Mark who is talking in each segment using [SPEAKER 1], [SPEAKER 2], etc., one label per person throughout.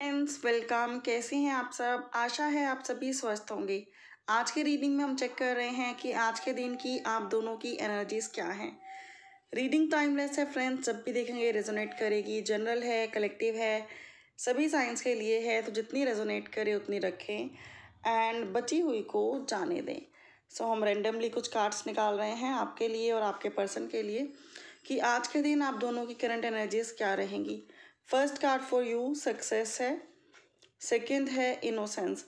[SPEAKER 1] friends welcome कैसे हैं आप सब आशा है आप सभी स्वस्थ होंगे आज की रीडिंग में हम चेक कर रहे हैं कि आज के दिन की आप दोनों की एनर्जीज क्या हैं रीडिंग टाइमलेस है फ्रेंड्स जब भी देखेंगे रेजोनेट करेगी जनरल है कलेक्टिव है सभी साइंस के लिए है तो जितनी रेजोनेट करे उतनी रखें एंड बची हुई को जाने दें सो so, हम रेंडमली कुछ कार्ड्स निकाल रहे हैं आपके लिए और आपके पर्सन के लिए कि आज के दिन आप दोनों की करंट एनर्जीज क्या रहेंगी first card for you success है सेकंड है इनोसेंस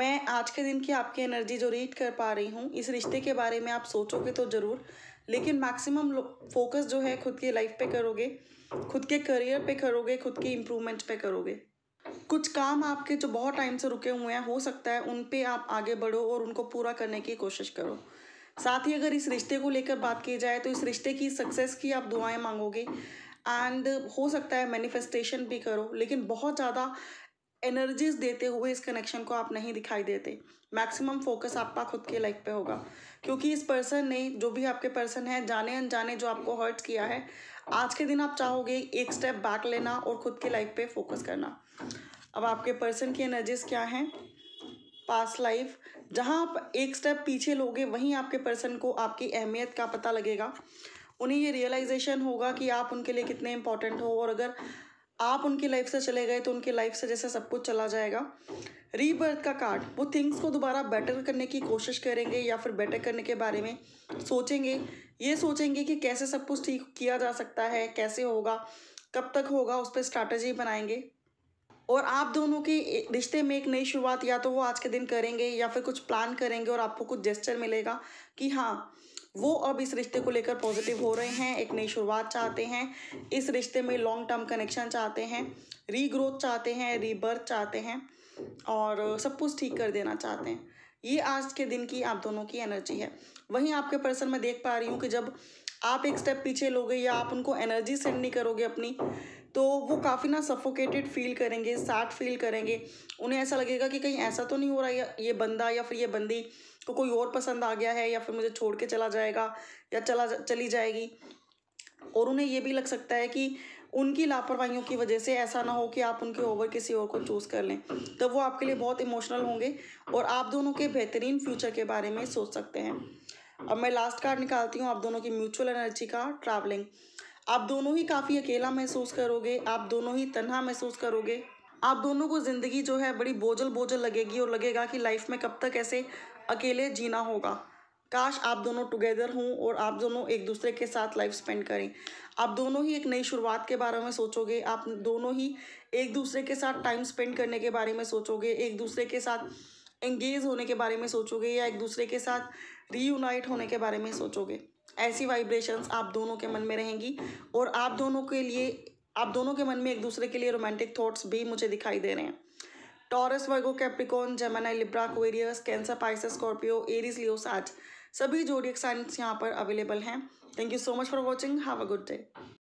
[SPEAKER 1] मैं आज के दिन की आपकी एनर्जी जो रीड कर पा रही हूँ इस रिश्ते के बारे में आप सोचोगे तो ज़रूर लेकिन मैक्सिमम फोकस जो है खुद की लाइफ पे करोगे खुद के करियर पे करोगे खुद के इम्प्रूवमेंट पे करोगे कुछ काम आपके जो बहुत टाइम से रुके हुए हैं हो सकता है उन पे आप आगे बढ़ो और उनको पूरा करने की कोशिश करो साथ ही अगर इस रिश्ते को लेकर बात की जाए तो इस रिश्ते की सक्सेस की आप दुआएं मांगोगे एंड हो सकता है मैनिफेस्टेशन भी करो लेकिन बहुत ज़्यादा एनर्जीज देते हुए इस कनेक्शन को आप नहीं दिखाई देते मैक्सिमम फोकस आपका खुद के लाइफ पे होगा क्योंकि इस पर्सन ने जो भी आपके पर्सन है जाने अनजाने जो आपको हर्ट किया है आज के दिन आप चाहोगे एक स्टेप बैक लेना और खुद के लाइफ पे फोकस करना अब आपके पर्सन की एनर्जीज क्या हैं पास लाइफ जहाँ आप एक स्टेप पीछे लोगे वहीं आपके पर्सन को आपकी अहमियत का पता लगेगा उन्हें ये रियलाइजेशन होगा कि आप उनके लिए कितने इंपॉर्टेंट हो और अगर आप उनकी लाइफ से चले गए तो उनकी लाइफ से जैसे सब कुछ चला जाएगा रीबर्थ का कार्ड वो थिंग्स को दोबारा बेटर करने की कोशिश करेंगे या फिर बेटर करने के बारे में सोचेंगे ये सोचेंगे कि कैसे सब कुछ ठीक किया जा सकता है कैसे होगा कब तक होगा उस पर स्ट्रैटेजी बनाएंगे और आप दोनों के रिश्ते में एक नई शुरुआत या तो वो आज के दिन करेंगे या फिर कुछ प्लान करेंगे और आपको कुछ जेस्टर मिलेगा कि हाँ वो अब इस रिश्ते को लेकर पॉजिटिव हो रहे हैं एक नई शुरुआत चाहते हैं इस रिश्ते में लॉन्ग टर्म कनेक्शन चाहते हैं रीग्रोथ चाहते हैं रीबर्थ चाहते हैं और सब कुछ ठीक कर देना चाहते हैं ये आज के दिन की आप दोनों की एनर्जी है वहीं आपके पर्सन में देख पा रही हूँ कि जब आप एक स्टेप पीछे लोगे या आप उनको एनर्जी सेंड नहीं करोगे अपनी तो वो काफ़ी ना सफोकेटेड फील करेंगे सैड फील करेंगे उन्हें ऐसा लगेगा कि कहीं ऐसा तो नहीं हो रहा ये बंदा या फिर ये बंदी को कोई और पसंद आ गया है या फिर मुझे छोड़ के चला जाएगा या चला चली जाएगी और उन्हें ये भी लग सकता है कि उनकी लापरवाहियों की वजह से ऐसा ना हो कि आप उनके ओवर किसी और को चूज़ कर लें तो वो आपके लिए बहुत इमोशनल होंगे और आप दोनों के बेहतरीन फ्यूचर के बारे में सोच सकते हैं अब मैं लास्ट कार्ड निकालती हूँ आप दोनों की म्यूचुअल एनर्जी का ट्रैवलिंग आप दोनों ही काफ़ी अकेला महसूस करोगे आप दोनों ही तन्हा महसूस करोगे आप दोनों को ज़िंदगी जो है बड़ी बोझल बोझल लगेगी और लगेगा कि लाइफ में कब तक ऐसे अकेले जीना होगा काश आप दोनों टुगेदर हों और आप दोनों एक दूसरे के साथ लाइफ स्पेंड करें आप दोनों ही एक नई शुरुआत के बारे में सोचोगे आप दोनों ही एक दूसरे के साथ टाइम स्पेंड करने के बारे में सोचोगे एक दूसरे के साथ एंगेज होने के बारे में सोचोगे या एक दूसरे के साथ रीयूनाइट होने के बारे में सोचोगे ऐसी वाइब्रेशंस आप दोनों के मन में रहेंगी और आप दोनों के लिए आप दोनों के मन में एक दूसरे के लिए रोमांटिक थॉट्स भी मुझे दिखाई दे रहे हैं Taurus Virgo Capricorn Gemini Libra Aquarius Cancer Pisces Scorpio Aries Leo सैट सभी जोडियक साइंस यहाँ पर अवेलेबल हैं thank you so much for watching have a good day